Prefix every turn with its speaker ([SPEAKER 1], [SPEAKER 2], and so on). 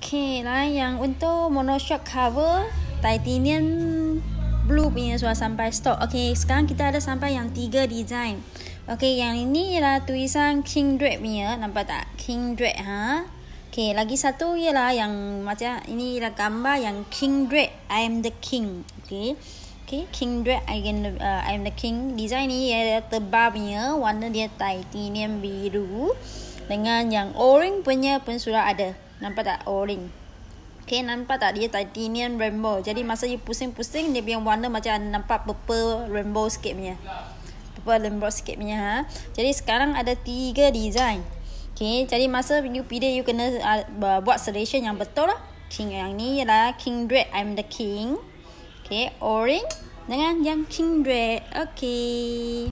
[SPEAKER 1] Okay lah yang untuk monoshock cover titanium blue punya sudah sampai stock. Okay sekarang kita ada sampai yang tiga design. Okay yang ini ialah tulisan King Dread punya nampak tak? King Dread ha. Okay lagi satu ialah yang macam ini ialah gambar yang King Dread I am the king. Okay. Okay King Dread I am the, uh, I am the king. Design ni ialah tebal punya warna dia titanium biru. Dengan yang orange punya pun sudah ada. Nampak tak o oh, Okay nampak tak Dia titanium rainbow Jadi masa you pusing-pusing Dia punya warna macam Nampak purple rainbow sikit punya Purple rainbow sikit punya ha? Jadi sekarang ada Tiga design Okay Jadi masa you pilih You kena uh, Buat selection yang betul lah King yang ni ialah King Dread I'm the King Okay Orange Dengan yang King Dread Okay